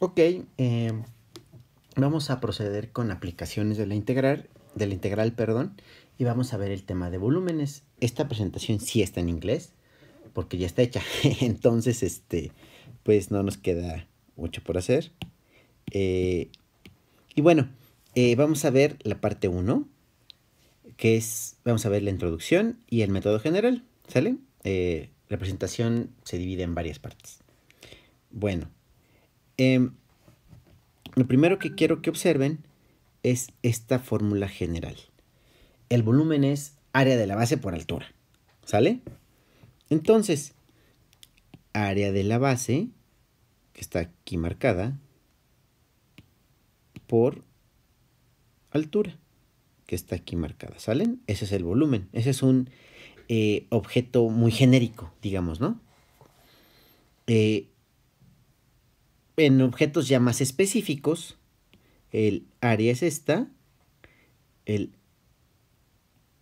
Ok, em, vamos a proceder con aplicaciones de la integral, de la integral, perdón, y vamos a ver el tema de volúmenes. Esta presentación sí está en inglés, porque ya está hecha. Entonces, este, pues no nos queda mucho por hacer. Eh, y bueno, eh, vamos a ver la parte 1, que es, vamos a ver la introducción y el método general, ¿sale? la eh, presentación se divide en varias partes. Bueno, Em, lo primero que quiero que observen es esta fórmula general. El volumen es área de la base por altura. ¿Sale? Entonces, área de la base, que está aquí marcada, por altura, que está aquí marcada. ¿Salen? Ese es el volumen. Ese es un eh, objeto muy genérico, digamos, ¿no? Eh, en objetos ya más específicos, el área es esta, el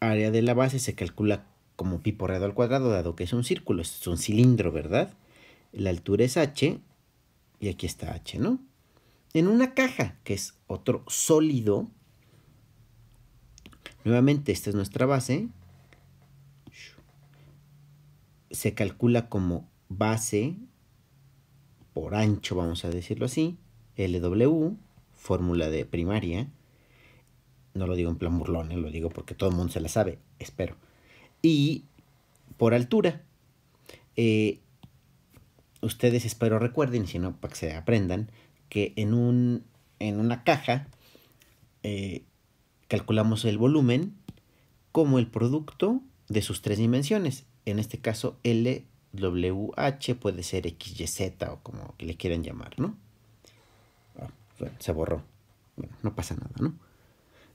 área de la base se calcula como pi por radio al cuadrado, dado que es un círculo, es un cilindro, ¿verdad? La altura es h, y aquí está h, ¿no? En una caja, que es otro sólido, nuevamente esta es nuestra base, se calcula como base por ancho, vamos a decirlo así, LW, fórmula de primaria. No lo digo en plan burlón, eh, lo digo porque todo el mundo se la sabe, espero. Y por altura. Eh, ustedes espero recuerden, si no, para que se aprendan, que en, un, en una caja eh, calculamos el volumen como el producto de sus tres dimensiones. En este caso, L WH, puede ser XYZ o como le quieran llamar, ¿no? Ah, se borró. Bueno, no pasa nada, ¿no?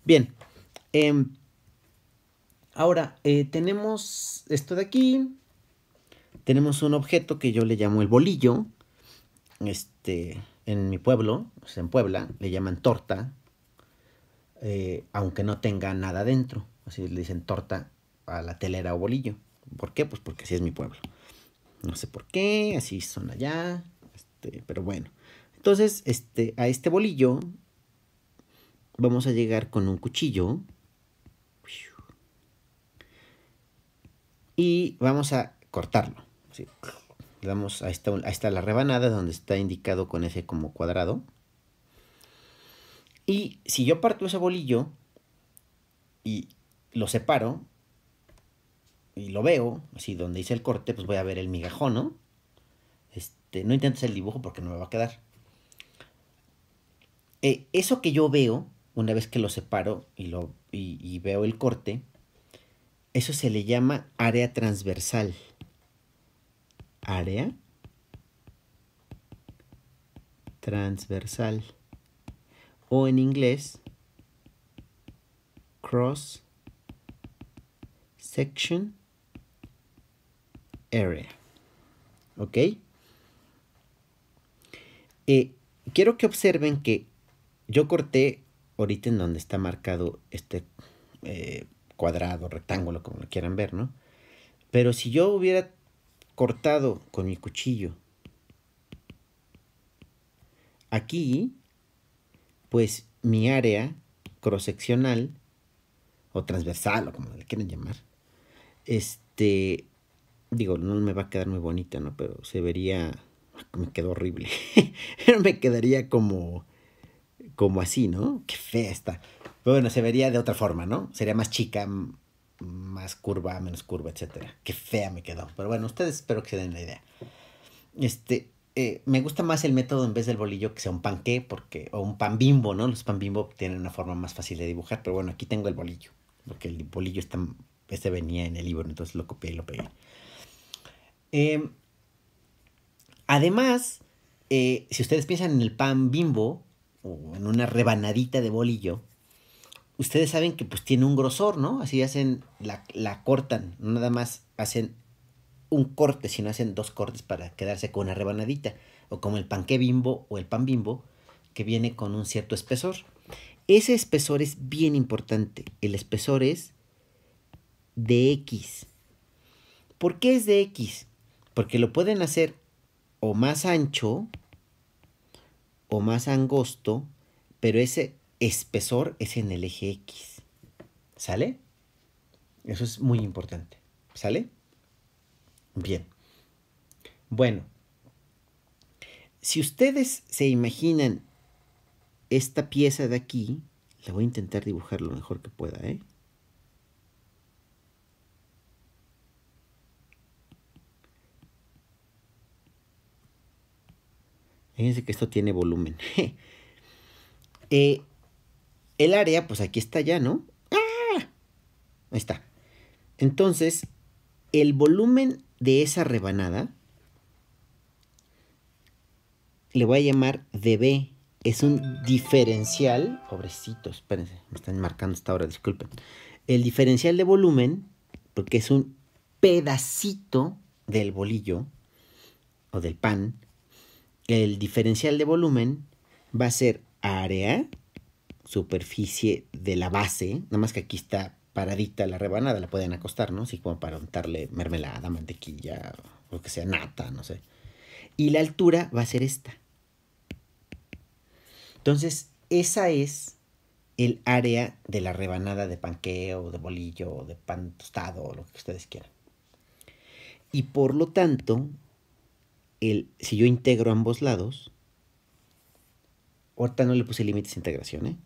Bien. Em, ahora, eh, tenemos esto de aquí. Tenemos un objeto que yo le llamo el bolillo. Este, en mi pueblo, pues, en Puebla, le llaman torta. Eh, aunque no tenga nada dentro. Así le dicen torta a la telera o bolillo. ¿Por qué? Pues porque así es mi pueblo. No sé por qué, así son allá, este, pero bueno. Entonces, este, a este bolillo vamos a llegar con un cuchillo. Y vamos a cortarlo. ¿sí? Le damos a esta, la rebanada donde está indicado con ese como cuadrado. Y si yo parto ese bolillo y lo separo, y lo veo, así donde hice el corte, pues voy a ver el migajón, ¿no? Este, no intentes el dibujo porque no me va a quedar. Eh, eso que yo veo, una vez que lo separo y, lo, y veo el corte, eso se le llama área transversal. Área transversal. O en inglés, cross section area. ¿Ok? Y eh, quiero que observen que yo corté ahorita en donde está marcado este eh, cuadrado, rectángulo, como lo quieran ver, ¿no? Pero si yo hubiera cortado con mi cuchillo aquí, pues mi área cross o transversal o como le quieran llamar, este digo, no me va a quedar muy bonita, ¿no? Pero se vería, me quedó horrible. Pero me quedaría como, como así, ¿no? Qué fea está. Pero bueno, se vería de otra forma, ¿no? Sería más chica, más curva, menos curva, etc. Qué fea me quedó. Pero bueno, ustedes espero que se den la idea. Este, eh, me gusta más el método en vez del bolillo que sea un panque porque, o un pan bimbo, ¿no? Los pan bimbo tienen una forma más fácil de dibujar, pero bueno, aquí tengo el bolillo, porque el bolillo está, este venía en el libro, entonces lo copié y lo pegué. Em, además, eh, si ustedes piensan en el pan bimbo o en una rebanadita de bolillo, ustedes saben que pues tiene un grosor, ¿no? Así hacen, la, cortan, nada más hacen un corte, sino hacen dos cortes para quedarse con una rebanadita, o como el panque bimbo o el pan bimbo, que viene con un cierto espesor. Ese espesor es bien importante, el espesor es de X. ¿Por qué es de X? Porque lo pueden hacer o más ancho o más angosto, pero ese espesor es en el eje X. ¿Sale? Eso es muy importante. ¿Sale? Bien. Bueno, si ustedes se imaginan esta pieza de aquí, la voy a intentar dibujar lo mejor que pueda, ¿eh? Fíjense que esto tiene volumen. Eh, el área, pues aquí está ya, ¿no? ¡Ah! Ahí está. Entonces, el volumen de esa rebanada le voy a llamar dB. Es un diferencial. Pobrecitos, espérense, me están marcando hasta ahora, disculpen. El diferencial de volumen, porque es un pedacito del bolillo o del pan, el diferencial de volumen va a ser área, superficie de la base, nada más que aquí está paradita la rebanada, la pueden acostar, ¿no? Así como para untarle mermelada, mantequilla, lo que sea, nata, no sé. Y la altura va a ser esta. Entonces, esa es el área de la rebanada de panqueo, de bolillo, de pan tostado, lo que ustedes quieran. Y por lo tanto, el, si yo integro ambos lados, ahorita no le puse límites de integración, ¿eh?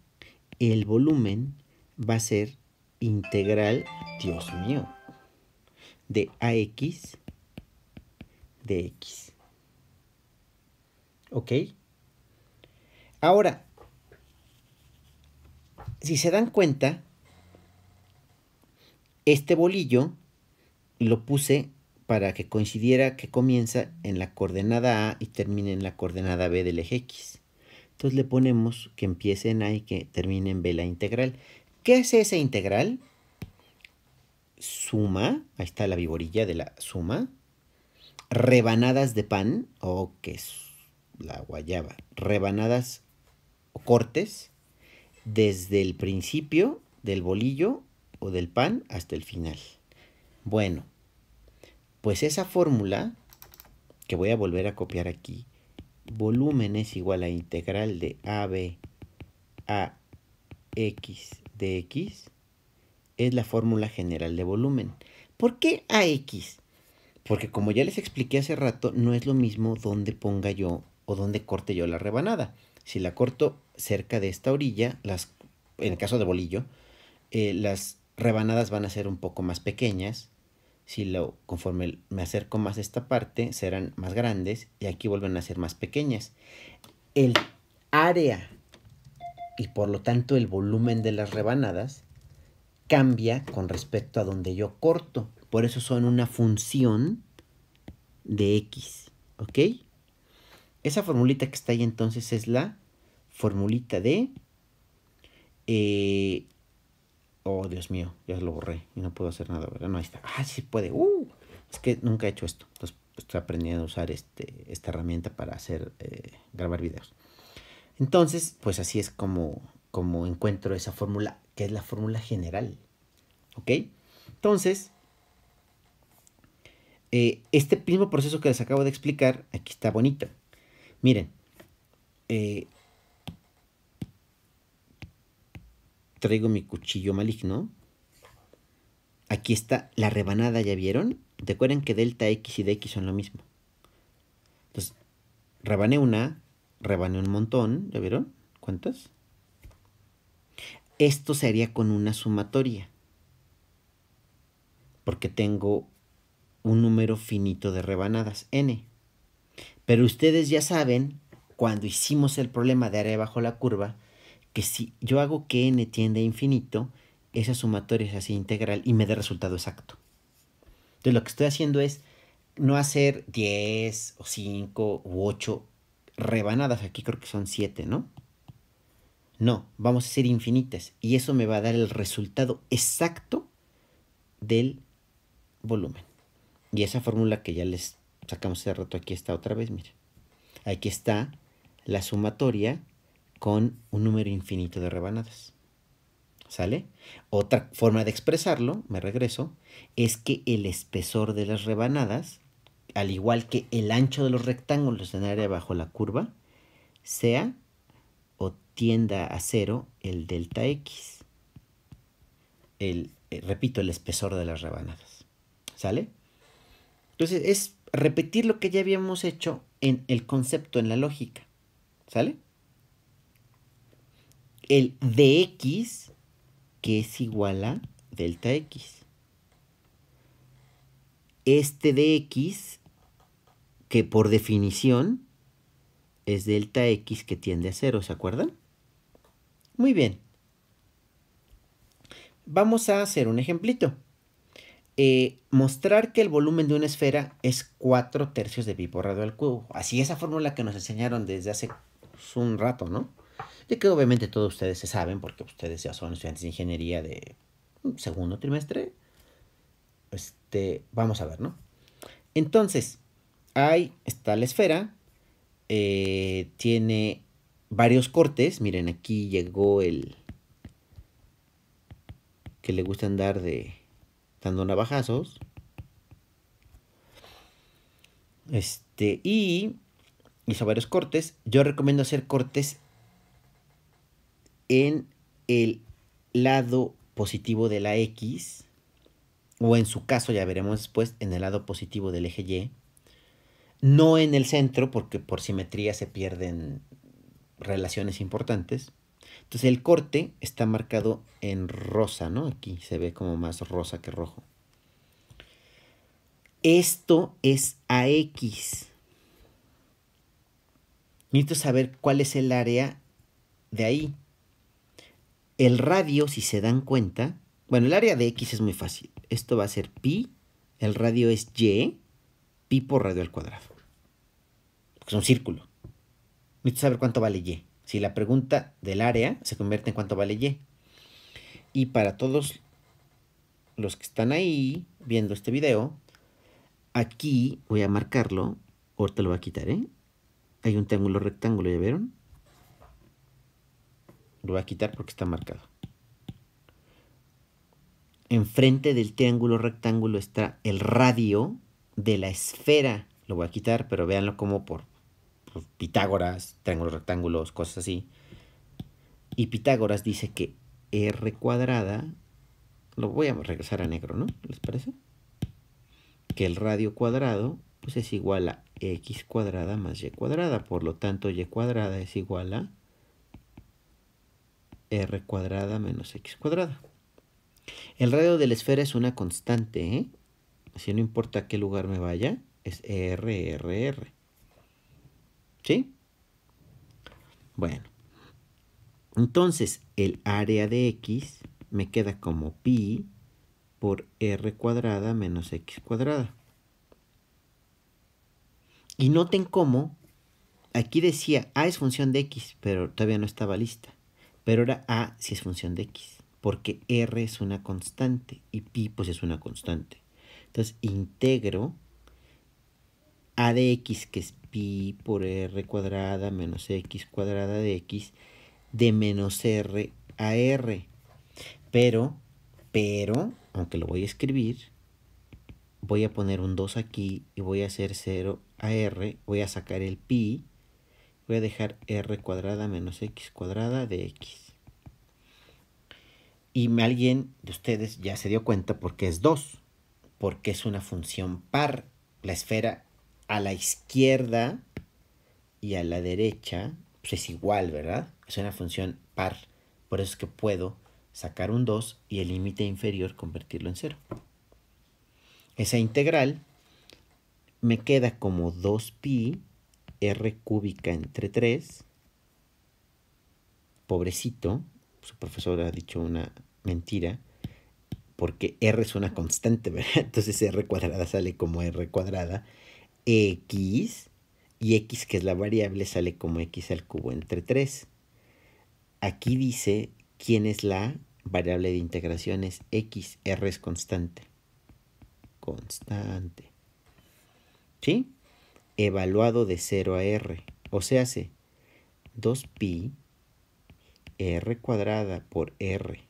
el volumen va a ser integral, Dios mío, de AX de X. ¿Ok? Ahora, si se dan cuenta, este bolillo lo puse para que coincidiera que comienza en la coordenada A y termine en la coordenada B del eje X. Entonces le ponemos que empiece en A y que termine en B la integral. ¿Qué es esa integral? Suma, ahí está la viborilla de la suma, rebanadas de pan, o oh, que es la guayaba, rebanadas o cortes, desde el principio del bolillo o del pan hasta el final. Bueno, pues esa fórmula, que voy a volver a copiar aquí, volumen es igual a integral de AB a X de X, es la fórmula general de volumen. ¿Por qué x? Porque como ya les expliqué hace rato, no es lo mismo donde ponga yo o donde corte yo la rebanada. Si la corto cerca de esta orilla, las, en el caso de bolillo, eh, las rebanadas van a ser un poco más pequeñas si lo, conforme me acerco más a esta parte, serán más grandes y aquí vuelven a ser más pequeñas. El área y por lo tanto el volumen de las rebanadas cambia con respecto a donde yo corto. Por eso son una función de x, ¿ok? Esa formulita que está ahí entonces es la formulita de eh, Oh, Dios mío, ya lo borré y no puedo hacer nada, ¿verdad? No, ahí está. Ah, sí puede. Uh, es que nunca he hecho esto. Entonces estoy aprendiendo a usar este, esta herramienta para hacer, eh, grabar videos. Entonces, pues así es como, como encuentro esa fórmula, que es la fórmula general. ¿Ok? Entonces, eh, este mismo proceso que les acabo de explicar, aquí está bonito. Miren, eh, traigo mi cuchillo maligno. Aquí está la rebanada, ¿ya vieron? Recuerden que delta X y DX son lo mismo. Entonces, rebané una, rebané un montón, ¿ya vieron? ¿Cuántas? Esto se haría con una sumatoria. Porque tengo un número finito de rebanadas, n. Pero ustedes ya saben, cuando hicimos el problema de área bajo la curva, que si yo hago que n tiende a infinito, esa sumatoria es así integral y me da resultado exacto. Entonces lo que estoy haciendo es no hacer 10 o 5 u 8 rebanadas, aquí creo que son 7, ¿no? No, vamos a hacer infinitas y eso me va a dar el resultado exacto del volumen. Y esa fórmula que ya les sacamos hace rato, aquí está otra vez, miren. Aquí está la sumatoria con un número infinito de rebanadas. ¿Sale? Otra forma de expresarlo, me regreso, es que el espesor de las rebanadas, al igual que el ancho de los rectángulos en área bajo la curva, sea o tienda a cero el delta X. El, eh, repito, el espesor de las rebanadas. ¿Sale? Entonces es repetir lo que ya habíamos hecho en el concepto, en la lógica. ¿Sale? el dx que es igual a delta x. Este dx que por definición es delta x que tiende a cero, ¿se acuerdan? Muy bien. Vamos a hacer un ejemplito. Eh, mostrar que el volumen de una esfera es 4 tercios de pi por radio al cubo. Así esa fórmula que nos enseñaron desde hace un rato, ¿no? que obviamente todos ustedes se saben, porque ustedes ya son estudiantes de ingeniería de segundo trimestre. Este, vamos a ver, ¿no? Entonces, ahí está la esfera, eh, tiene varios cortes, miren, aquí llegó el que le gusta andar de dando navajazos. Este, y hizo varios cortes. Yo recomiendo hacer cortes en el lado positivo de la X, o en su caso, ya veremos después, en el lado positivo del eje Y, no en el centro, porque por simetría se pierden relaciones importantes. Entonces el corte está marcado en rosa, ¿no? Aquí se ve como más rosa que rojo. Esto es AX. Necesito saber cuál es el área de ahí. El radio, si se dan cuenta, bueno, el área de X es muy fácil. Esto va a ser pi, el radio es y, pi por radio al cuadrado. Porque es un círculo. Necesito saber cuánto vale y. Si la pregunta del área se convierte en cuánto vale y. Y para todos los que están ahí viendo este video, aquí voy a marcarlo, ahorita lo voy a quitar, ¿eh? Hay un triángulo rectángulo, ¿ya vieron? Lo voy a quitar porque está marcado. Enfrente del triángulo rectángulo está el radio de la esfera. Lo voy a quitar, pero véanlo como por, Pitágoras, triángulos rectángulos, cosas así. Y Pitágoras dice que R cuadrada, lo voy a regresar a negro, ¿no? ¿Les parece? Que el radio cuadrado pues es igual a x cuadrada más y cuadrada. Por lo tanto, y cuadrada es igual a r cuadrada menos x cuadrada. El radio de la esfera es una constante, ¿eh? Así no importa a qué lugar me vaya, es r, r, r. ¿Sí? Bueno. Entonces, el área de x me queda como pi por r cuadrada menos x cuadrada. Y noten cómo, aquí decía, a ah, es función de x, pero todavía no estaba lista. Pero ahora A si es función de X, porque R es una constante y pi pues es una constante. Entonces integro A de X, que es pi por R cuadrada menos X cuadrada de X, de menos R a R. Pero, pero, aunque lo voy a escribir, voy a poner un 2 aquí y voy a hacer 0 a R, voy a sacar el pi voy a dejar r cuadrada menos x cuadrada de x. Y alguien de ustedes ya se dio cuenta porque es 2, porque es una función par. La esfera a la izquierda y a la derecha pues es igual, ¿verdad? Es una función par. Por eso es que puedo sacar un 2 y el límite inferior convertirlo en 0. Esa integral me queda como 2pi r cúbica entre 3. Pobrecito, su profesor ha dicho una mentira, porque r es una constante, ¿verdad? Entonces r cuadrada sale como r cuadrada, x, y x que es la variable sale como x al cubo entre 3. Aquí dice quién es la variable de integración, es x, r es constante. Constante. ¿Sí? evaluado de 0 a r. O sea, hace 2pi r cuadrada por r.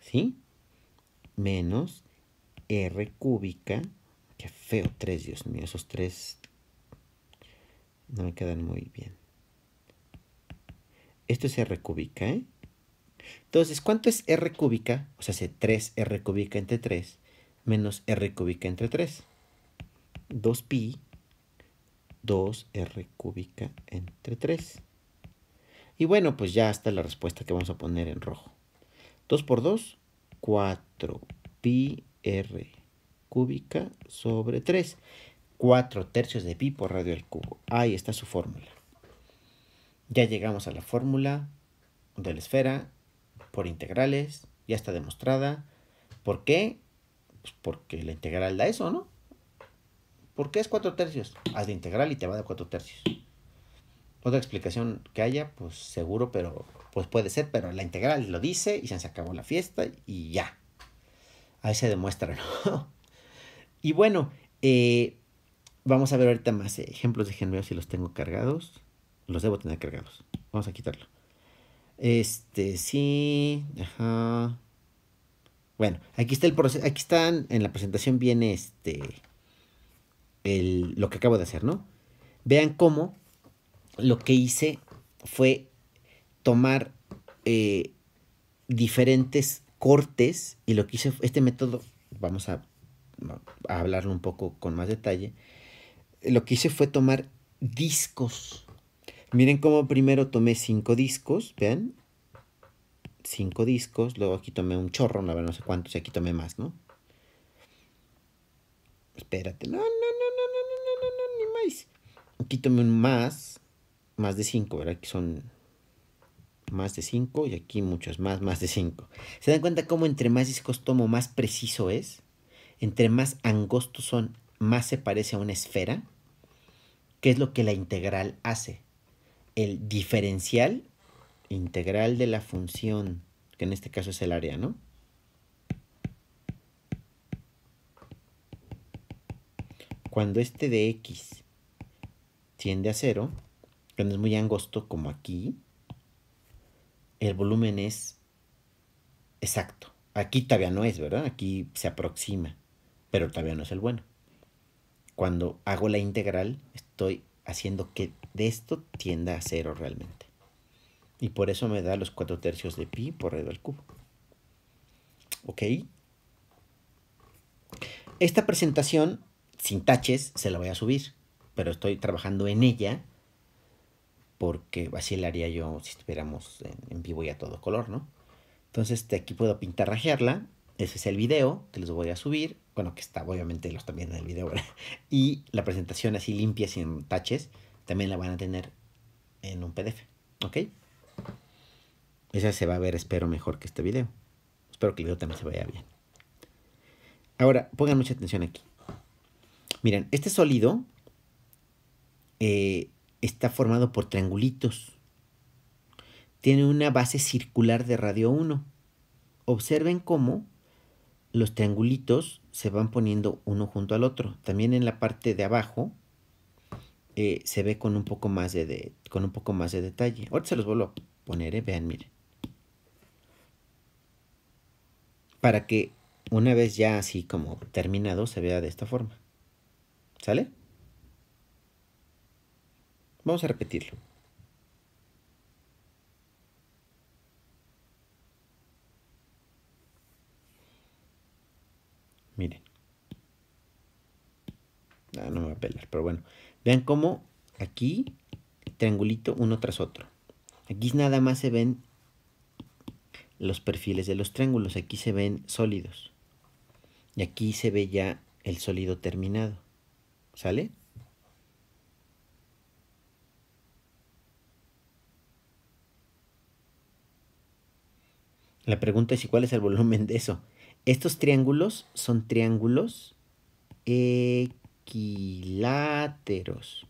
¿Sí? Menos r cúbica. Qué feo, 3, Dios mío. Esos 3 no me quedan muy bien. Esto es r cúbica, ¿eh? Entonces, ¿cuánto es r cúbica? O sea, hace 3r cúbica entre 3 menos r cúbica entre 3. 2pi 2r cúbica entre 3. Y bueno, pues ya está la respuesta que vamos a poner en rojo. 2 por 2, 4 pi r cúbica sobre 3. 4 tercios de pi por radio al cubo. Ahí está su fórmula. Ya llegamos a la fórmula de la esfera por integrales. Ya está demostrada. ¿Por qué? Pues porque la integral da eso, ¿no? ¿Por qué es cuatro tercios? Haz la integral y te va de cuatro tercios. Otra explicación que haya, pues seguro, pero pues puede ser, pero la integral lo dice y se acabó la fiesta y ya. Ahí se demuestra, ¿no? y bueno, eh, vamos a ver ahorita más ejemplos. de ver si los tengo cargados. Los debo tener cargados. Vamos a quitarlo. Este, sí. Ajá. Bueno, aquí está el proceso. Aquí están. En la presentación viene este lo que acabo de hacer, ¿no? Vean cómo lo que hice fue tomar eh, diferentes cortes y lo que hice, este método, vamos a, hablarlo un poco con más detalle, lo que hice fue tomar discos. Miren cómo primero tomé cinco discos, vean, cinco discos, luego aquí tomé un chorro, no, sé cuántos, y aquí tomé más, ¿no? Espérate, no Aquí un más, más de 5, ¿verdad? Aquí son más de 5 y aquí muchos más, más de 5. ¿Se dan cuenta cómo entre más discos tomo, más preciso es? Entre más angostos son, más se parece a una esfera. ¿Qué es lo que la integral hace? El diferencial integral de la función, que en este caso es el área, ¿no? Cuando este de x tiende a cero, cuando es muy angosto como aquí, el volumen es exacto. Aquí todavía no es, ¿verdad? Aquí se aproxima, pero todavía no es el bueno. Cuando hago la integral, estoy haciendo que de esto tienda a cero realmente. Y por eso me da los 4 tercios de pi por red al cubo. ¿Ok? Esta presentación sin taches se la voy a subir pero estoy trabajando en ella porque así la haría yo si estuviéramos en, vivo y a todo color, ¿no? Entonces aquí puedo pintar pintarrajearla, ese es el video que les voy a subir, bueno, que está obviamente los también en el video, Y la presentación así limpia, sin taches, también la van a tener en un PDF, ¿ok? Esa se va a ver, espero, mejor que este video. Espero que el video también se vaya bien. Ahora, pongan mucha atención aquí. Miren, este sólido eh, está formado por triangulitos. Tiene una base circular de radio 1. Observen cómo los triangulitos se van poniendo uno junto al otro. También en la parte de abajo eh, se ve con un poco más de, con un poco más de detalle. Ahora se los vuelvo a poner, eh, vean, miren. Para que una vez ya así como terminado se vea de esta forma. ¿Sale? Vamos a repetirlo. Miren. Ah, no me va a pelar, pero bueno. Vean cómo aquí, triangulito uno tras otro. Aquí nada más se ven los perfiles de los triángulos. Aquí se ven sólidos. Y aquí se ve ya el sólido terminado. ¿Sale? La pregunta es, ¿y cuál es el volumen de eso? Estos triángulos son triángulos equiláteros.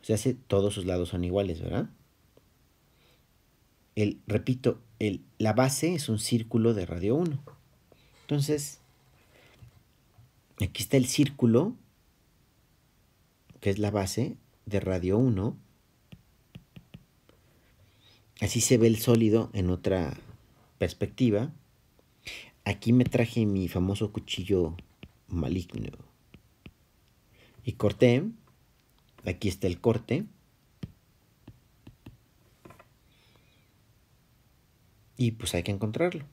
O sea, todos sus lados son iguales, ¿verdad? El, repito, la base es un círculo de radio 1. Entonces, aquí está el círculo, que es la base de radio 1. Así se ve el sólido en otra perspectiva, aquí me traje mi famoso cuchillo maligno. Y corté. Aquí está el corte. Y pues hay que encontrarlo.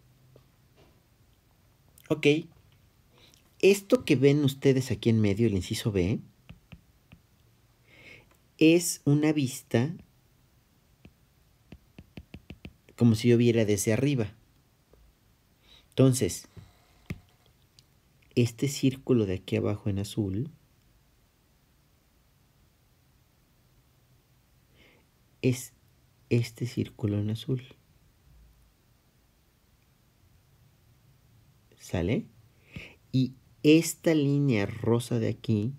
Ok. Esto que ven ustedes aquí en medio, el inciso B, es una vista como si yo viera desde arriba. Entonces, este círculo de aquí abajo en azul es este círculo en azul. ¿Sale? Y esta línea rosa de aquí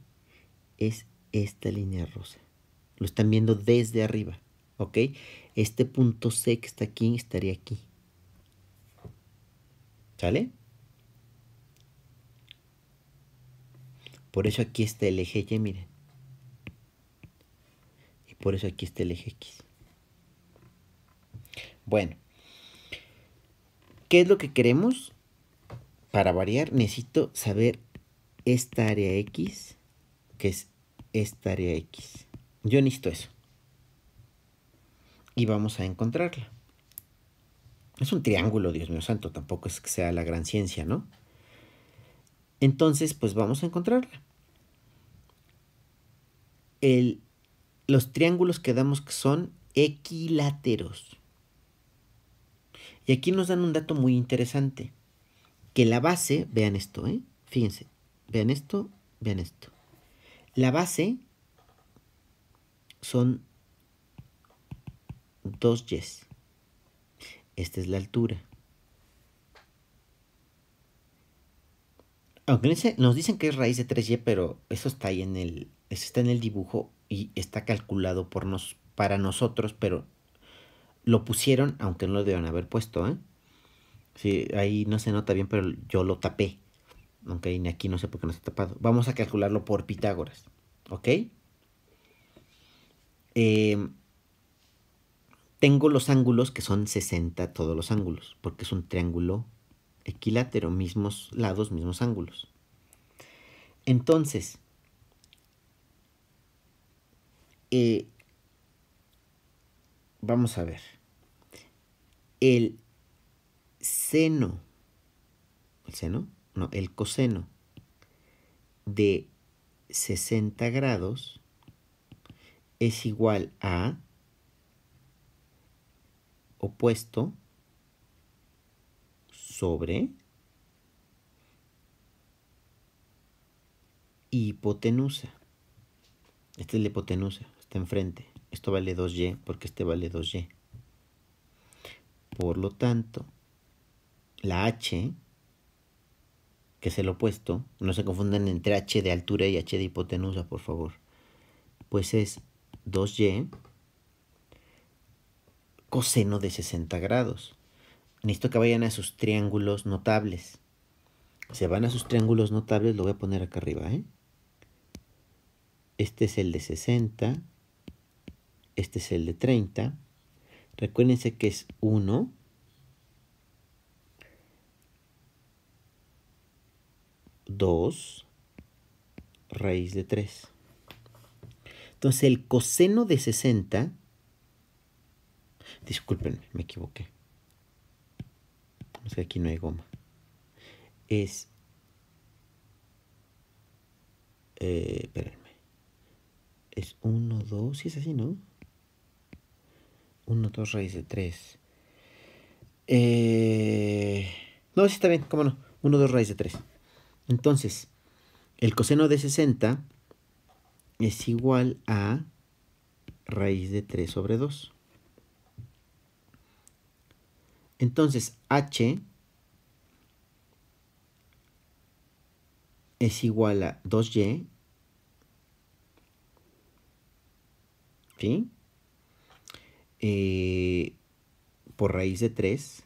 es esta línea rosa. Lo están viendo desde arriba. ¿ok? Este punto C que está aquí estaría aquí. ¿Sale? Por eso aquí está el eje Y, miren. Y por eso aquí está el eje X. Bueno. ¿Qué es lo que queremos? Para variar necesito saber esta área X, que es esta área X. Yo necesito eso y vamos a encontrarla. Es un triángulo, Dios mío santo, tampoco es que sea la gran ciencia, ¿no? Entonces, pues vamos a encontrarla. los triángulos que damos que son equiláteros. Y aquí nos dan un dato muy interesante. Que la base, vean esto, ¿eh? Fíjense, vean esto, vean esto. La base son dos yes. Esta es la altura. Aunque nos dicen que es raíz de 3y, pero eso está ahí en el, está en el dibujo y está calculado por nos, para nosotros, pero lo pusieron, aunque no lo deban haber puesto. ¿eh? Si ahí no se nota bien, pero yo lo tapé. Aunque ni aquí no sé por qué no se ha tapado. Vamos a calcularlo por Pitágoras. ¿Ok? Eh, tengo los ángulos que son 60 todos los ángulos, porque es un triángulo equilátero, mismos lados, mismos ángulos. Entonces, eh, vamos a ver. El seno, ¿el seno? No, el coseno de 60 grados es igual a opuesto sobre hipotenusa. Esta es la hipotenusa, está enfrente. Esto vale 2y porque este vale 2y. Por lo tanto, la h, que es el opuesto, no se confundan entre h de altura y h de hipotenusa, por favor, pues es 2y coseno de 60 grados. Necesito que vayan a sus triángulos notables. Se van a sus triángulos notables, lo voy a poner acá arriba. ¿eh? Este es el de 60, este es el de 30. Recuérdense que es 1, 2, raíz de 3. Entonces el coseno de 60 Disculpen, me equivoqué. Es que aquí no hay goma. Es. Eh, espérenme. Es 1, 2, si es así, ¿no? 1, 2, raíz de 3. Eh, no, sí está bien, cómo no. 1, 2, raíz de 3. Entonces, el coseno de 60 es igual a raíz de 3 sobre 2. Entonces H es igual a 2Y. ¿Sí? Eh, por raíz de 3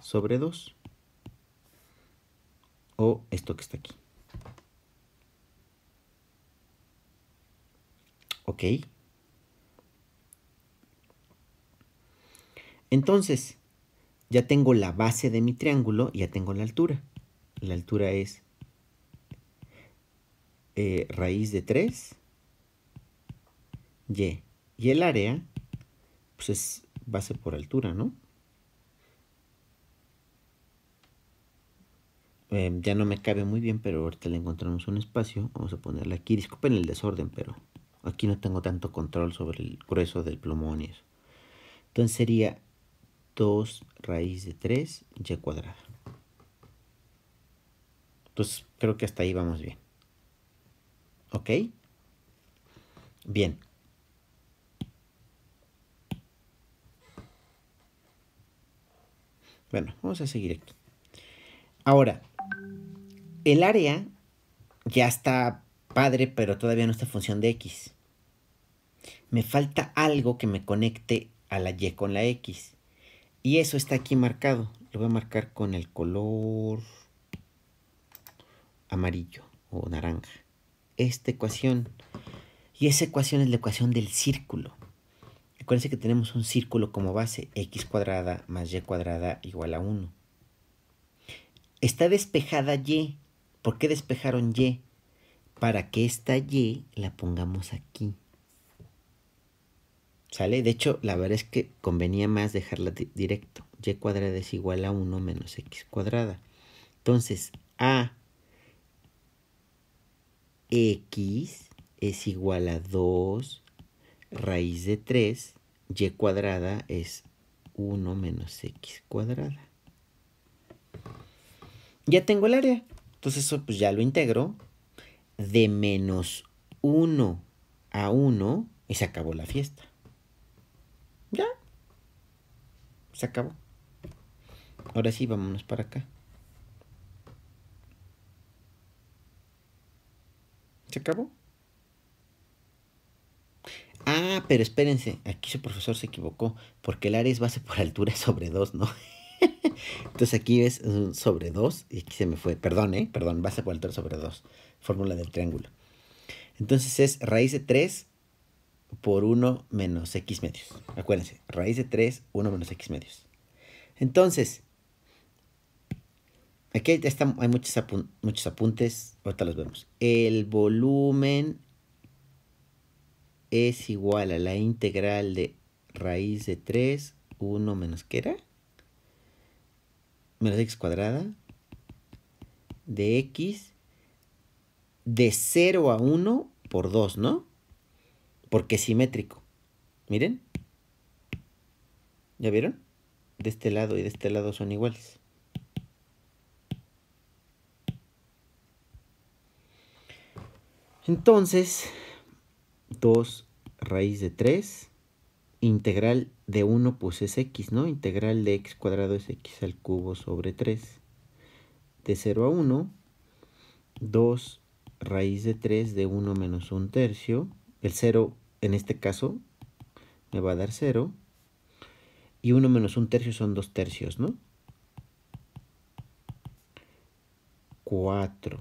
sobre 2. O esto que está aquí. Ok. Entonces, ya tengo la base de mi triángulo y ya tengo la altura. La altura es eh, raíz de 3, y. Y el área, pues es base por altura, ¿no? Em, ya no me cabe muy bien, pero ahorita le encontramos un espacio. Vamos a ponerla aquí. Disculpen el desorden, pero aquí no tengo tanto control sobre el grueso del plumón y eso. Entonces sería 2 raíz de 3 y cuadrada. Entonces creo que hasta ahí vamos bien. ¿Ok? Bien. Bueno, vamos a seguir aquí. Ahora, el área ya está padre, pero todavía no está función de x. Me falta algo que me conecte a la y con la x. Y eso está aquí marcado. Lo voy a marcar con el color amarillo o naranja. Esta ecuación. Y esa ecuación es la ecuación del círculo. Acuérdense que tenemos un círculo como base. X cuadrada más Y cuadrada igual a 1. Está despejada Y. ¿Por qué despejaron Y? Para que esta Y la pongamos aquí. ¿Sale? De hecho, la verdad es que convenía más dejarla directo. Y e cuadrada es igual a 1 menos x cuadrada. Entonces, a x es igual a 2 raíz de 3. Y e cuadrada es 1 menos x cuadrada. Ya tengo el área. Entonces eso pues, ya lo integro. De menos 1 a 1 y se acabó la fiesta. Ya. Se acabó. Ahora sí, vámonos para acá. ¿Se acabó? Ah, pero espérense, aquí su profesor se equivocó, porque el área es base por altura sobre 2, ¿no? Entonces aquí es mm, sobre 2 y aquí se me fue, perdón, ¿eh? Perdón, base por altura sobre 2, fórmula del triángulo. Entonces es raíz de 3 por 1 menos x medios. Acuérdense, raíz de 3, 1 menos x medios. Entonces, aquí hay muchos, muchos apuntes, ahorita los vemos. El volumen es igual a la integral de raíz de 3, 1 menos, que era? Menos x cuadrada de x de 0 a 1 por 2, ¿no? porque es simétrico. Miren. ¿Ya vieron? De este lado y de este lado son iguales. Entonces, 2 raíz de 3, integral de 1 pues es x, ¿no? Integral de x cuadrado es x al cubo sobre 3. De 0 a 1, 2 raíz de 3 de 1 menos 1 tercio. El 0 en este caso me va a dar 0. Y 1 menos 1 tercio son 2 tercios, ¿no? 4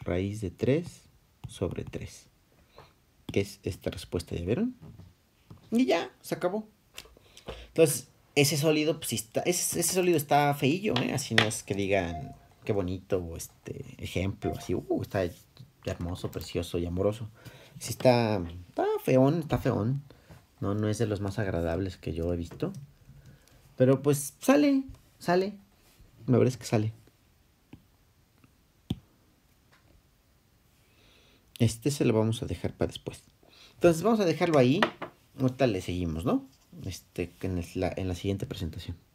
raíz de 3 sobre 3. Que es esta respuesta, ¿ya vieron? Y ya, se acabó. Entonces, ese sólido, pues, está, ese, sólido está feillo, ¿eh? Así no es que digan, qué bonito este ejemplo, así, uh, está hermoso, precioso y amoroso. Si está, está feón, está feón. No, no es de los más agradables que yo he visto. Pero pues sale, sale. La verdad que sale. Este se lo vamos a dejar para después. Entonces vamos a dejarlo ahí. Ahorita le seguimos, ¿no? Este, en la, en la siguiente presentación.